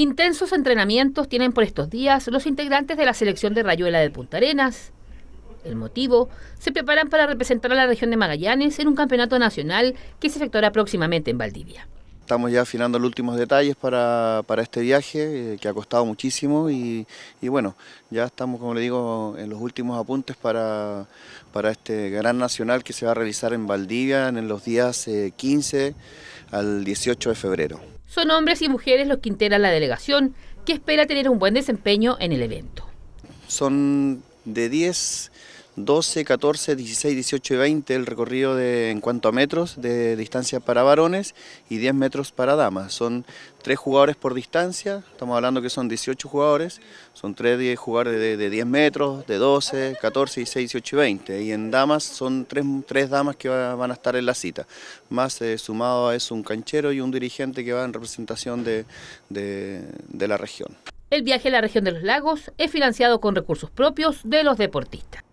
Intensos entrenamientos tienen por estos días los integrantes de la selección de Rayuela de Punta Arenas. El motivo, se preparan para representar a la región de Magallanes en un campeonato nacional que se efectuará próximamente en Valdivia. Estamos ya afinando los últimos detalles para, este viaje, eh, que ha costado muchísimo y, bueno, ya estamos, como le digo, en los últimos apuntes para, para, este gran nacional que se va a realizar en Valdivia en los días 15 eh, al 18 de febrero. Son hombres y mujeres los que integran la delegación, que espera tener un buen desempeño en el evento. Son de 10 12, 14, 16, 18 y 20 el recorrido de, en cuanto a metros de distancia para varones y 10 metros para damas. Son 3 jugadores por distancia, estamos hablando que son 18 jugadores, son tres jugadores de, 10 metros, de 12, 14, 16, 18 y 20. Y en damas son 3, damas que van a estar en la cita, más eh, sumado a eso un canchero y un dirigente que va en representación de la región. El viaje a la región de los lagos es financiado con recursos propios de los deportistas.